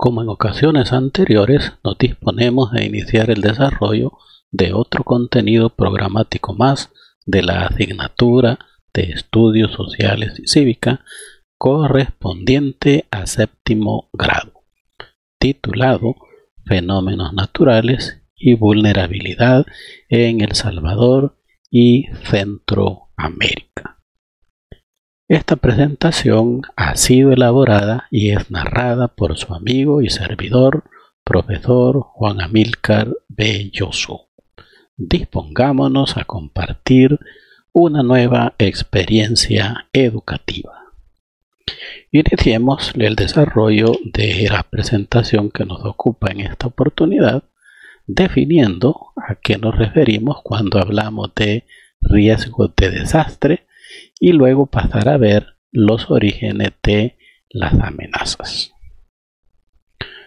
Como en ocasiones anteriores, nos disponemos a iniciar el desarrollo de otro contenido programático más de la asignatura de Estudios Sociales y Cívica correspondiente a séptimo grado, titulado Fenómenos Naturales y Vulnerabilidad en El Salvador y Centroamérica. Esta presentación ha sido elaborada y es narrada por su amigo y servidor, profesor Juan Amílcar Belloso. Dispongámonos a compartir una nueva experiencia educativa. Iniciemos el desarrollo de la presentación que nos ocupa en esta oportunidad, definiendo a qué nos referimos cuando hablamos de riesgo de desastre y luego pasar a ver los orígenes de las amenazas.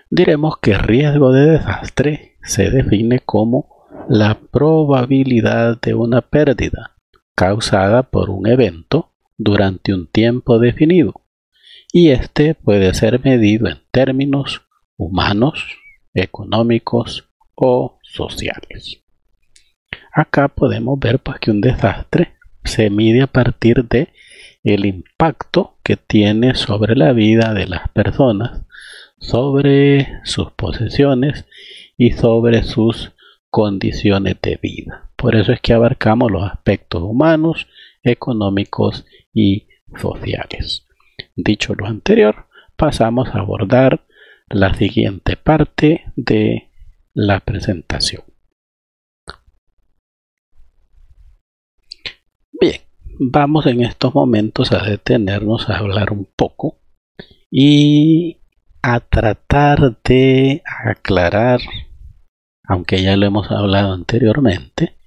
Diremos que riesgo de desastre se define como la probabilidad de una pérdida causada por un evento durante un tiempo definido y este puede ser medido en términos humanos, económicos o sociales. Acá podemos ver pues, que un desastre se mide a partir de el impacto que tiene sobre la vida de las personas, sobre sus posesiones y sobre sus condiciones de vida. Por eso es que abarcamos los aspectos humanos, económicos y sociales. Dicho lo anterior, pasamos a abordar la siguiente parte de la presentación. vamos en estos momentos a detenernos a hablar un poco y a tratar de aclarar, aunque ya lo hemos hablado anteriormente,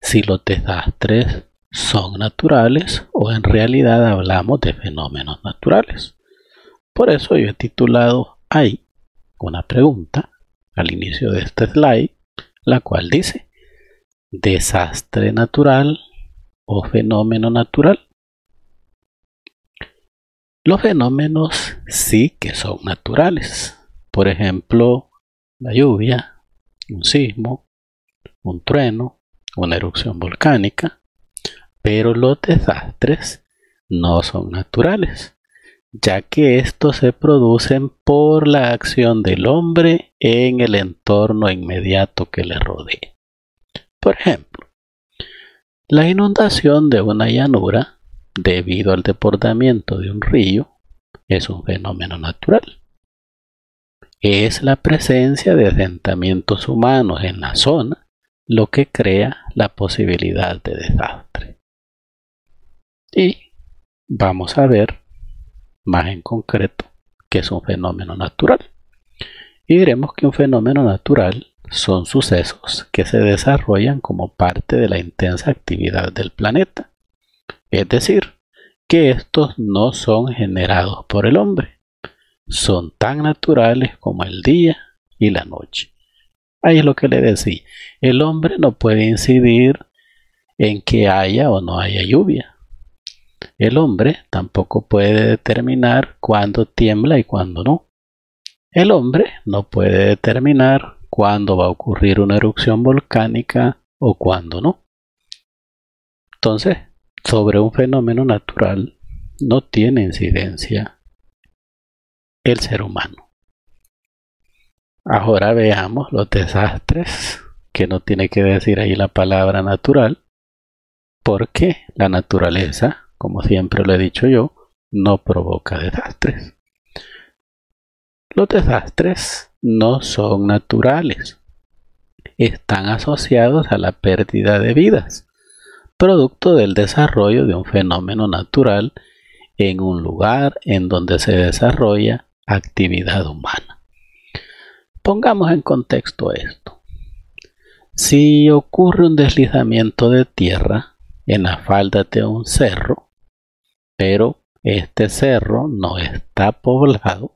si los desastres son naturales o en realidad hablamos de fenómenos naturales. Por eso yo he titulado ahí una pregunta al inicio de este slide, la cual dice, desastre natural o fenómeno natural. Los fenómenos sí que son naturales. Por ejemplo, la lluvia, un sismo, un trueno, una erupción volcánica. Pero los desastres no son naturales, ya que estos se producen por la acción del hombre en el entorno inmediato que le rodea. Por ejemplo, la inundación de una llanura, debido al deportamiento de un río, es un fenómeno natural. Es la presencia de asentamientos humanos en la zona lo que crea la posibilidad de desastre. Y vamos a ver más en concreto que es un fenómeno natural. Y diremos que un fenómeno natural son sucesos que se desarrollan como parte de la intensa actividad del planeta. Es decir, que estos no son generados por el hombre. Son tan naturales como el día y la noche. Ahí es lo que le decía. El hombre no puede incidir en que haya o no haya lluvia. El hombre tampoco puede determinar cuándo tiembla y cuándo no. El hombre no puede determinar cuándo va a ocurrir una erupción volcánica o cuándo no. Entonces, sobre un fenómeno natural no tiene incidencia el ser humano. Ahora veamos los desastres, que no tiene que decir ahí la palabra natural, porque la naturaleza, como siempre lo he dicho yo, no provoca desastres. Los desastres no son naturales. Están asociados a la pérdida de vidas, producto del desarrollo de un fenómeno natural en un lugar en donde se desarrolla actividad humana. Pongamos en contexto esto. Si ocurre un deslizamiento de tierra en la falda de un cerro, pero este cerro no está poblado,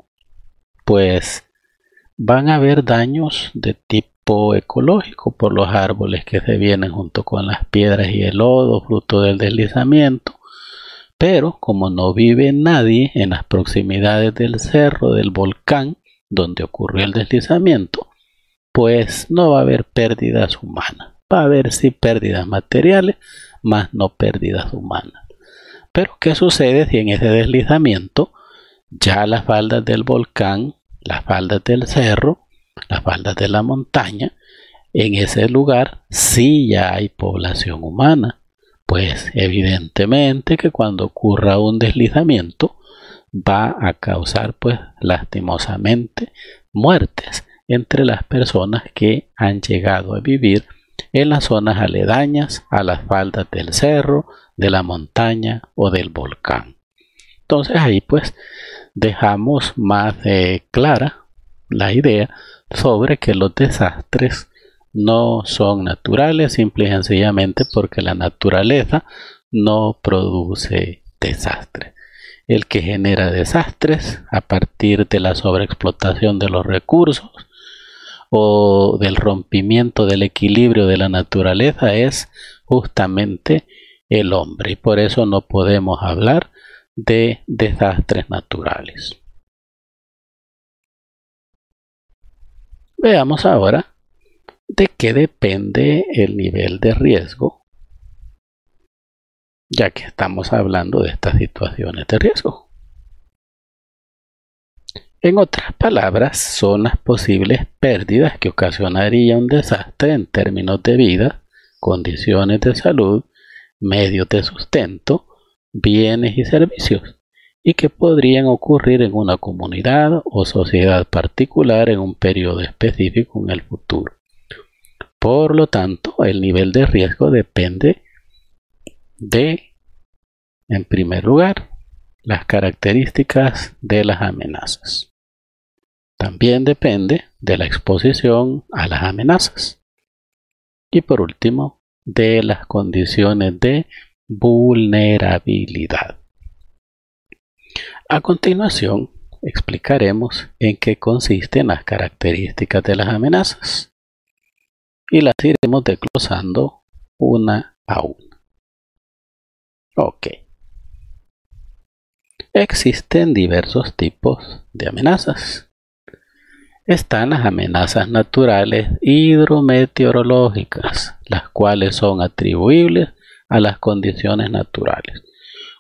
pues van a haber daños de tipo ecológico por los árboles que se vienen junto con las piedras y el lodo fruto del deslizamiento pero como no vive nadie en las proximidades del cerro del volcán donde ocurrió el deslizamiento pues no va a haber pérdidas humanas va a haber sí pérdidas materiales más no pérdidas humanas pero qué sucede si en ese deslizamiento ya las faldas del volcán las faldas del cerro, las faldas de la montaña, en ese lugar sí ya hay población humana. Pues evidentemente que cuando ocurra un deslizamiento va a causar pues lastimosamente muertes entre las personas que han llegado a vivir en las zonas aledañas a las faldas del cerro, de la montaña o del volcán. Entonces ahí pues dejamos más eh, clara la idea sobre que los desastres no son naturales, simple y sencillamente porque la naturaleza no produce desastres. El que genera desastres a partir de la sobreexplotación de los recursos o del rompimiento del equilibrio de la naturaleza es justamente el hombre. Y por eso no podemos hablar de desastres naturales. Veamos ahora de qué depende el nivel de riesgo, ya que estamos hablando de estas situaciones de riesgo. En otras palabras, son las posibles pérdidas que ocasionaría un desastre en términos de vida, condiciones de salud, medios de sustento bienes y servicios y que podrían ocurrir en una comunidad o sociedad particular en un periodo específico en el futuro. Por lo tanto, el nivel de riesgo depende de, en primer lugar, las características de las amenazas. También depende de la exposición a las amenazas. Y por último, de las condiciones de vulnerabilidad. A continuación, explicaremos en qué consisten las características de las amenazas y las iremos desglosando una a una. Ok. Existen diversos tipos de amenazas. Están las amenazas naturales hidrometeorológicas, las cuales son atribuibles a las condiciones naturales.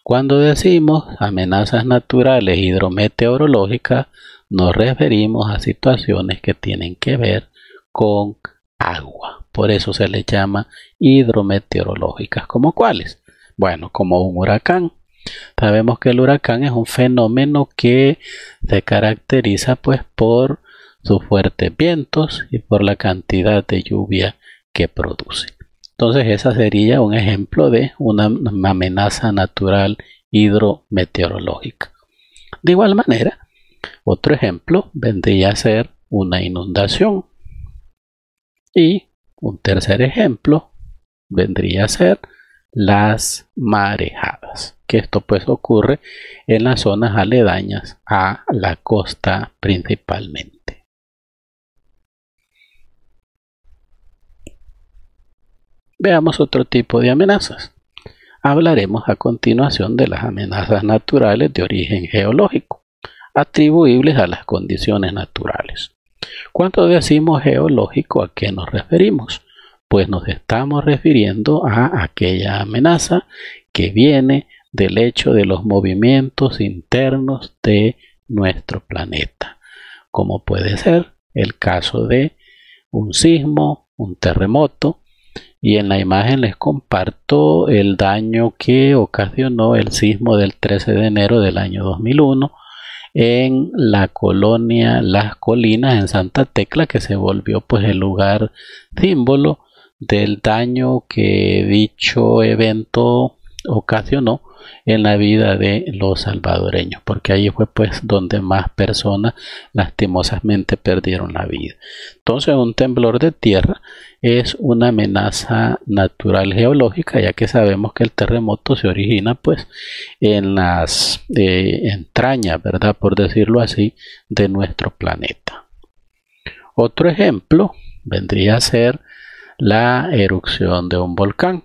Cuando decimos amenazas naturales hidrometeorológicas, nos referimos a situaciones que tienen que ver con agua. Por eso se les llama hidrometeorológicas. ¿Como cuáles? Bueno, como un huracán. Sabemos que el huracán es un fenómeno que se caracteriza pues por sus fuertes vientos y por la cantidad de lluvia que produce. Entonces esa sería un ejemplo de una amenaza natural hidrometeorológica. De igual manera, otro ejemplo vendría a ser una inundación. Y un tercer ejemplo vendría a ser las marejadas, que esto pues ocurre en las zonas aledañas a la costa principalmente. Veamos otro tipo de amenazas. Hablaremos a continuación de las amenazas naturales de origen geológico, atribuibles a las condiciones naturales. Cuando decimos geológico, ¿a qué nos referimos? Pues nos estamos refiriendo a aquella amenaza que viene del hecho de los movimientos internos de nuestro planeta, como puede ser el caso de un sismo, un terremoto, y en la imagen les comparto el daño que ocasionó el sismo del 13 de enero del año 2001 en la colonia Las Colinas en Santa Tecla que se volvió pues el lugar símbolo del daño que dicho evento ocasionó en la vida de los salvadoreños, porque ahí fue pues donde más personas lastimosamente perdieron la vida. Entonces un temblor de tierra es una amenaza natural geológica, ya que sabemos que el terremoto se origina pues en las eh, entrañas, ¿verdad? Por decirlo así, de nuestro planeta. Otro ejemplo vendría a ser la erupción de un volcán.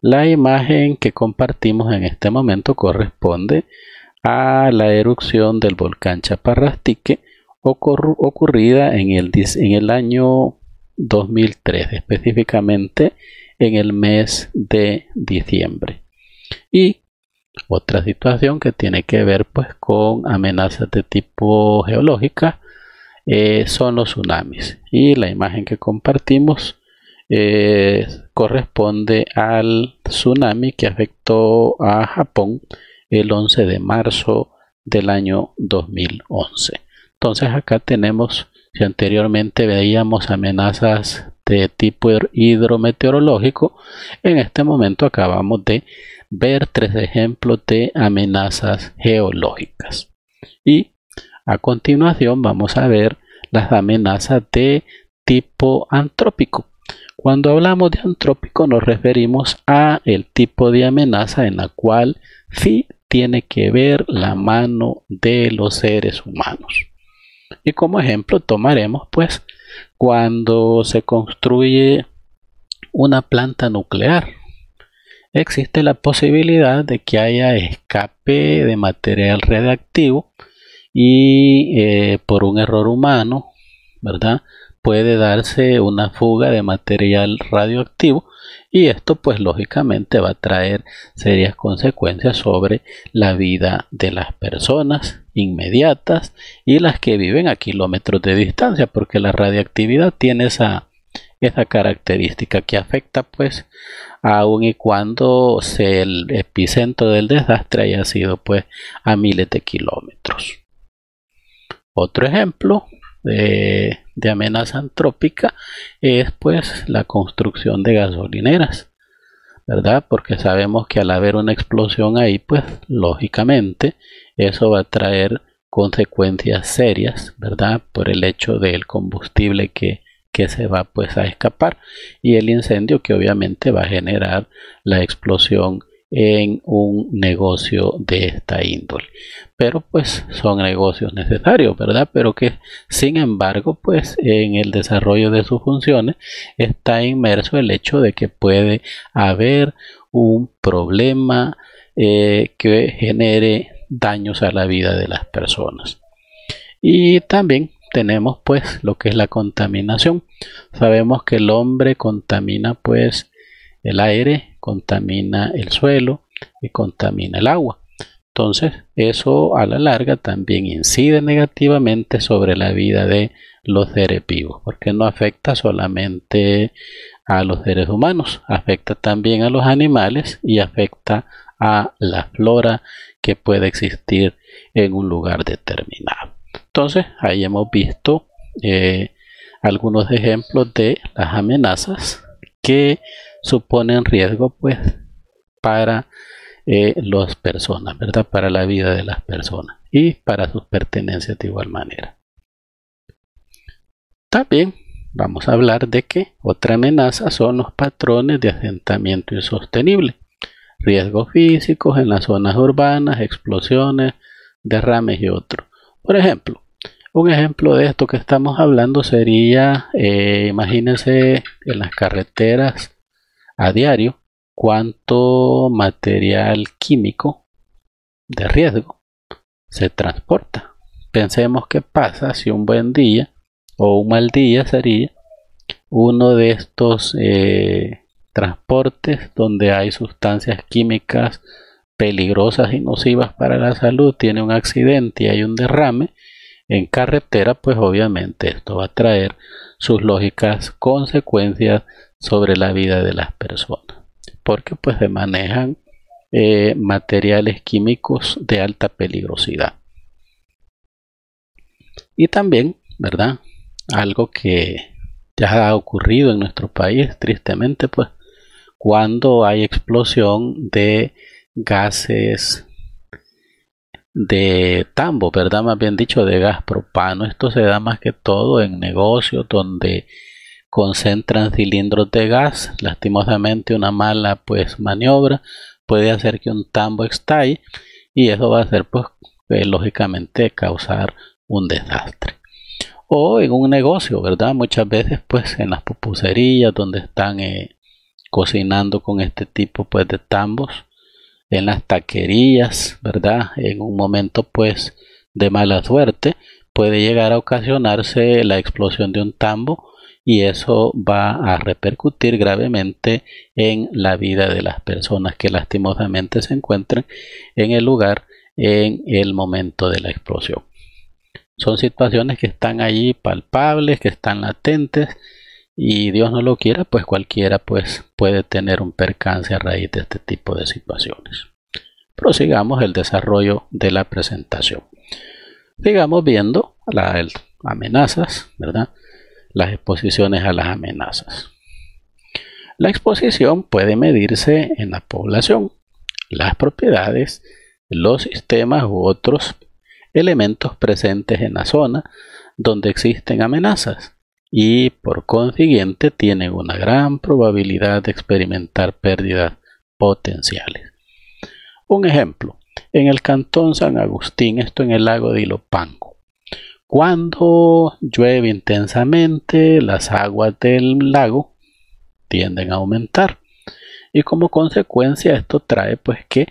La imagen que compartimos en este momento corresponde a la erupción del volcán Chaparrastique ocurrida en el, en el año 2003, específicamente en el mes de diciembre. Y otra situación que tiene que ver pues con amenazas de tipo geológica eh, son los tsunamis. Y la imagen que compartimos eh, corresponde al tsunami que afectó a Japón el 11 de marzo del año 2011. Entonces acá tenemos si anteriormente veíamos amenazas de tipo hidrometeorológico, en este momento acabamos de ver tres ejemplos de amenazas geológicas. Y a continuación vamos a ver las amenazas de tipo antrópico. Cuando hablamos de antrópico nos referimos a el tipo de amenaza en la cual sí tiene que ver la mano de los seres humanos. Y como ejemplo tomaremos pues cuando se construye una planta nuclear. Existe la posibilidad de que haya escape de material radiactivo y eh, por un error humano, ¿verdad? puede darse una fuga de material radioactivo y esto pues lógicamente va a traer serias consecuencias sobre la vida de las personas inmediatas y las que viven a kilómetros de distancia porque la radioactividad tiene esa, esa característica que afecta pues aun y cuando el epicentro del desastre haya sido pues a miles de kilómetros. Otro ejemplo, de, amenaza antrópica es pues la construcción de gasolineras. ¿verdad? Porque sabemos que al haber una explosión ahí, pues lógicamente eso va a traer consecuencias serias, ¿verdad? Por el hecho del combustible que, que se va pues a escapar y el incendio que obviamente va a generar la explosión en un negocio de esta índole. Pero pues son negocios necesarios, ¿verdad? Pero que sin embargo, pues en el desarrollo de sus funciones está inmerso el hecho de que puede haber un problema eh, que genere daños a la vida de las personas. Y también tenemos pues lo que es la contaminación. Sabemos que el hombre contamina pues el aire, contamina el suelo y contamina el agua. Entonces, eso a la larga también incide negativamente sobre la vida de los seres vivos, porque no afecta solamente a los seres humanos, afecta también a los animales y afecta a la flora que puede existir en un lugar determinado. Entonces, ahí hemos visto eh, algunos ejemplos de las amenazas que suponen riesgo pues para eh, las personas, ¿verdad? Para la vida de las personas y para sus pertenencias de igual manera. También vamos a hablar de que otra amenaza son los patrones de asentamiento insostenible. Riesgos físicos en las zonas urbanas, explosiones, derrames y otros. Por ejemplo, un ejemplo de esto que estamos hablando sería, eh, imagínense en las carreteras a diario cuánto material químico de riesgo se transporta. Pensemos qué pasa si un buen día o un mal día sería uno de estos eh, transportes donde hay sustancias químicas peligrosas y nocivas para la salud, tiene un accidente y hay un derrame en carretera, pues obviamente esto va a traer sus lógicas consecuencias sobre la vida de las personas, porque pues se manejan eh, materiales químicos de alta peligrosidad. Y también, ¿verdad? Algo que ya ha ocurrido en nuestro país, tristemente, pues, cuando hay explosión de gases de tambo, ¿verdad? Más bien dicho, de gas propano. Esto se da más que todo en negocios donde concentran cilindros de gas. Lastimosamente una mala pues maniobra puede hacer que un tambo estalle y eso va a hacer pues eh, lógicamente causar un desastre. O en un negocio, ¿verdad? Muchas veces pues en las pupuserías donde están eh, cocinando con este tipo pues de tambos, en las taquerías, ¿verdad? En un momento pues de mala suerte puede llegar a ocasionarse la explosión de un tambo y eso va a repercutir gravemente en la vida de las personas que lastimosamente se encuentran en el lugar en el momento de la explosión. Son situaciones que están allí palpables, que están latentes y Dios no lo quiera, pues cualquiera pues, puede tener un percance a raíz de este tipo de situaciones. Prosigamos el desarrollo de la presentación. Sigamos viendo las amenazas, ¿verdad? las exposiciones a las amenazas. La exposición puede medirse en la población, las propiedades, los sistemas u otros elementos presentes en la zona donde existen amenazas y por consiguiente tienen una gran probabilidad de experimentar pérdidas potenciales. Un ejemplo, en el cantón San Agustín, esto en el lago de Ilopango, cuando llueve intensamente, las aguas del lago tienden a aumentar. Y como consecuencia esto trae pues que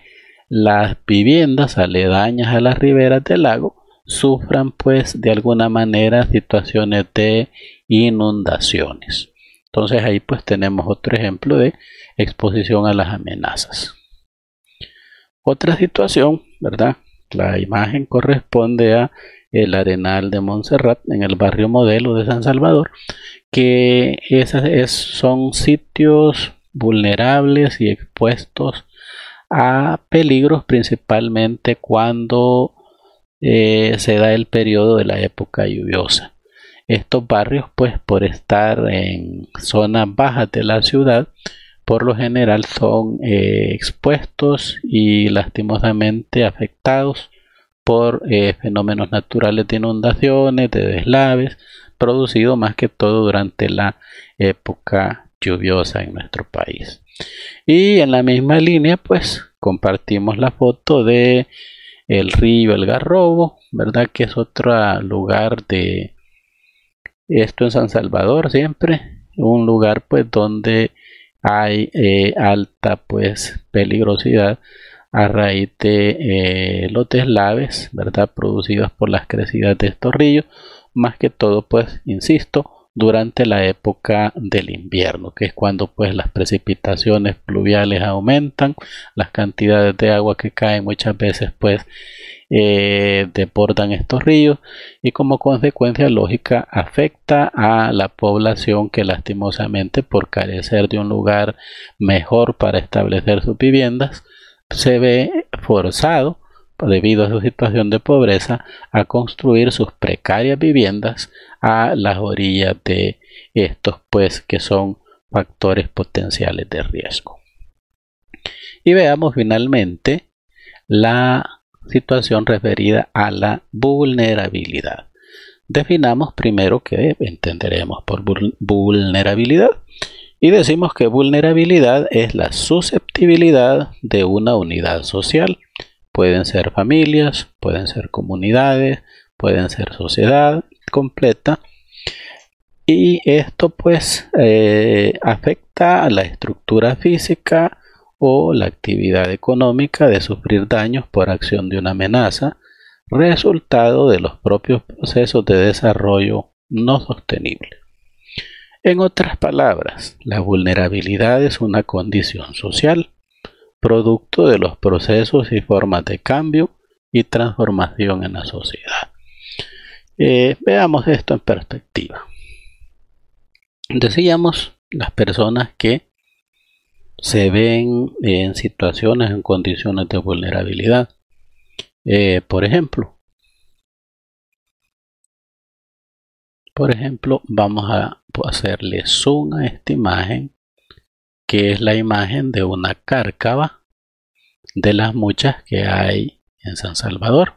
las viviendas aledañas a las riberas del lago sufran pues de alguna manera situaciones de inundaciones. Entonces ahí pues tenemos otro ejemplo de exposición a las amenazas. Otra situación, ¿verdad? La imagen corresponde a el Arenal de Montserrat, en el barrio modelo de San Salvador, que esas son sitios vulnerables y expuestos a peligros principalmente cuando eh, se da el periodo de la época lluviosa. Estos barrios, pues por estar en zonas bajas de la ciudad, por lo general son eh, expuestos y lastimosamente afectados por eh, fenómenos naturales de inundaciones, de deslaves, producido más que todo durante la época lluviosa en nuestro país. Y en la misma línea, pues compartimos la foto de el río El Garrobo, ¿verdad? Que es otro lugar de esto en San Salvador siempre, un lugar pues donde hay eh, alta pues peligrosidad a raíz de eh, los deslaves, ¿verdad? Producidos por las crecidas de estos ríos, más que todo, pues, insisto, durante la época del invierno, que es cuando pues las precipitaciones pluviales aumentan, las cantidades de agua que caen muchas veces pues eh, deportan estos ríos y como consecuencia lógica afecta a la población que lastimosamente por carecer de un lugar mejor para establecer sus viviendas se ve forzado, debido a su situación de pobreza, a construir sus precarias viviendas a las orillas de estos, pues que son factores potenciales de riesgo. Y veamos finalmente la situación referida a la vulnerabilidad. Definamos primero qué entenderemos por vulnerabilidad. Y decimos que vulnerabilidad es la susceptibilidad de una unidad social. Pueden ser familias, pueden ser comunidades, pueden ser sociedad completa. Y esto pues eh, afecta a la estructura física o la actividad económica de sufrir daños por acción de una amenaza, resultado de los propios procesos de desarrollo no sostenibles. En otras palabras, la vulnerabilidad es una condición social, producto de los procesos y formas de cambio y transformación en la sociedad. Eh, veamos esto en perspectiva. Decíamos las personas que se ven en situaciones, en condiciones de vulnerabilidad. Eh, por ejemplo, por ejemplo, vamos a hacerle zoom a esta imagen, que es la imagen de una cárcava de las muchas que hay en San Salvador.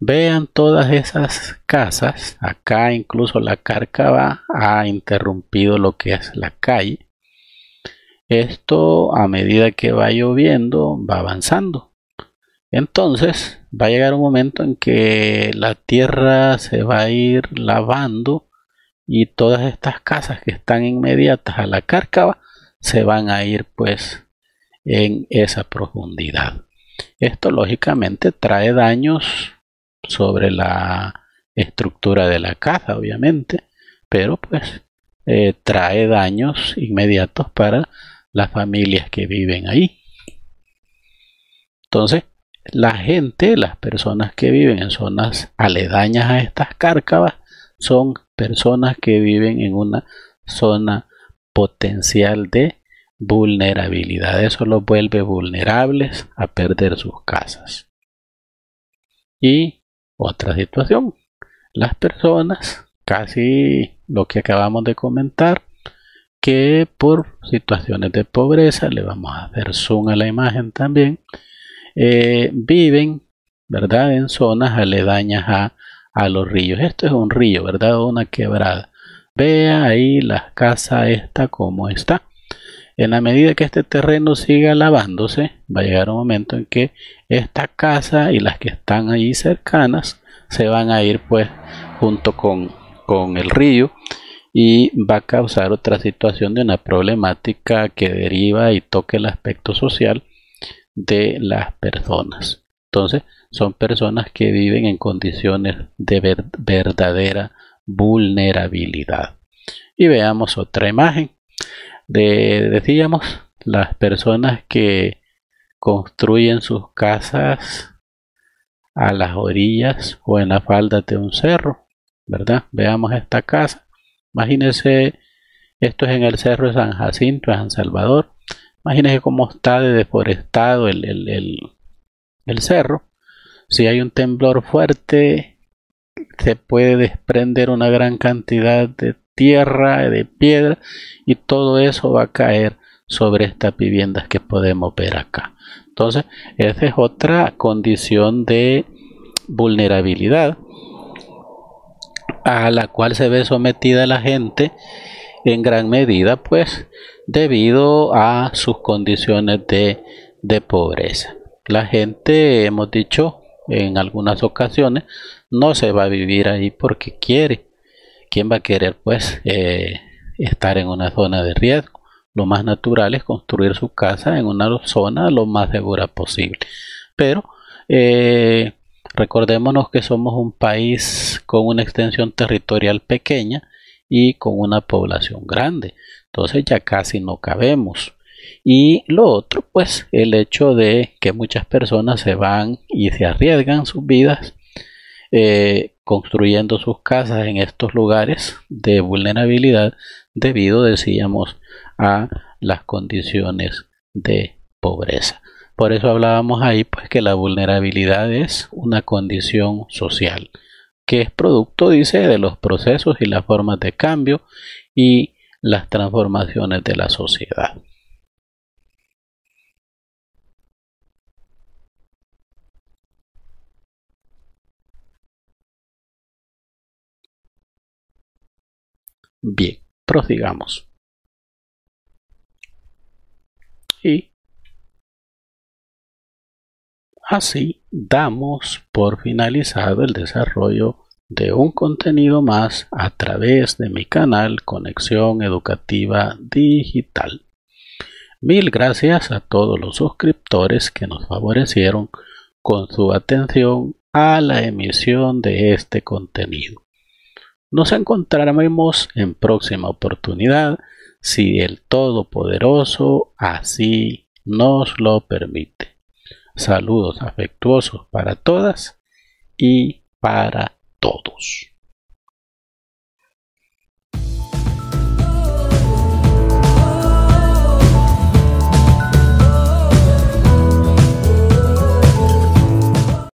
Vean todas esas casas, acá incluso la cárcava ha interrumpido lo que es la calle. Esto a medida que va lloviendo va avanzando. Entonces va a llegar un momento en que la tierra se va a ir lavando y todas estas casas que están inmediatas a la cárcava se van a ir pues en esa profundidad. Esto lógicamente trae daños sobre la estructura de la casa, obviamente, pero pues eh, trae daños inmediatos para las familias que viven ahí. Entonces, la gente, las personas que viven en zonas aledañas a estas cárcavas, son personas que viven en una zona potencial de vulnerabilidad. Eso los vuelve vulnerables a perder sus casas. Y otra situación, las personas, casi lo que acabamos de comentar, que por situaciones de pobreza, le vamos a hacer zoom a la imagen también, eh, viven, ¿verdad?, en zonas aledañas a a los ríos. Esto es un río, ¿verdad? Una quebrada. Vea ahí la casa esta como está. En la medida que este terreno siga lavándose, va a llegar un momento en que esta casa y las que están ahí cercanas se van a ir pues junto con, con el río y va a causar otra situación de una problemática que deriva y toque el aspecto social de las personas. Entonces, son personas que viven en condiciones de verdadera vulnerabilidad. Y veamos otra imagen. De, decíamos, las personas que construyen sus casas a las orillas o en la falda de un cerro, ¿verdad? Veamos esta casa. Imagínense, esto es en el cerro de San Jacinto, en San Salvador. Imagínense cómo está de deforestado el el cerro. Si hay un temblor fuerte, se puede desprender una gran cantidad de tierra, de piedra, y todo eso va a caer sobre estas viviendas que podemos ver acá. Entonces, esa es otra condición de vulnerabilidad a la cual se ve sometida la gente en gran medida, pues, debido a sus condiciones de, de pobreza la gente, hemos dicho en algunas ocasiones, no se va a vivir ahí porque quiere. ¿Quién va a querer pues eh, estar en una zona de riesgo? Lo más natural es construir su casa en una zona lo más segura posible. Pero eh, recordémonos que somos un país con una extensión territorial pequeña y con una población grande. Entonces ya casi no cabemos. Y lo otro, pues, el hecho de que muchas personas se van y se arriesgan sus vidas eh, construyendo sus casas en estos lugares de vulnerabilidad debido, decíamos, a las condiciones de pobreza. Por eso hablábamos ahí, pues, que la vulnerabilidad es una condición social, que es producto, dice, de los procesos y las formas de cambio y las transformaciones de la sociedad. Bien, prosigamos. Y así damos por finalizado el desarrollo de un contenido más a través de mi canal Conexión Educativa Digital. Mil gracias a todos los suscriptores que nos favorecieron con su atención a la emisión de este contenido. Nos encontraremos en próxima oportunidad si el Todopoderoso así nos lo permite. Saludos afectuosos para todas y para todos.